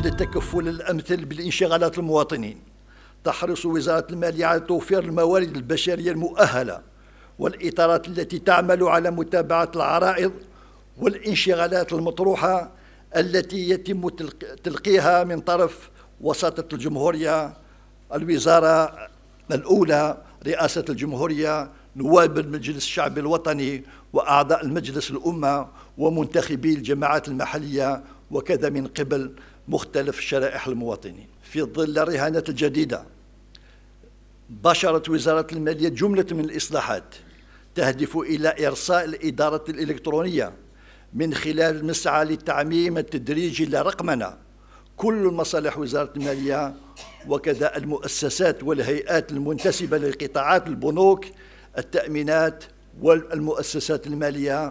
أجل التكفل الأمثل بالانشغالات المواطنين تحرص وزارة المالية على توفير الموارد البشرية المؤهلة والإطارات التي تعمل على متابعة العرائض والانشغالات المطروحة التي يتم تلقيها من طرف وساطة الجمهورية الوزارة الأولى رئاسة الجمهورية نواب المجلس الشعبي الوطني وأعضاء المجلس الأمة ومنتخبي الجماعات المحلية وكذا من قبل مختلف شرائح المواطنين في ظل الرهانات الجديدة بشرت وزارة المالية جملة من الإصلاحات تهدف إلى إرساء الإدارة الإلكترونية من خلال المسعى للتعميم التدريجي لرقمنة كل مصالح وزارة المالية وكذا المؤسسات والهيئات المنتسبة للقطاعات البنوك التأمينات والمؤسسات المالية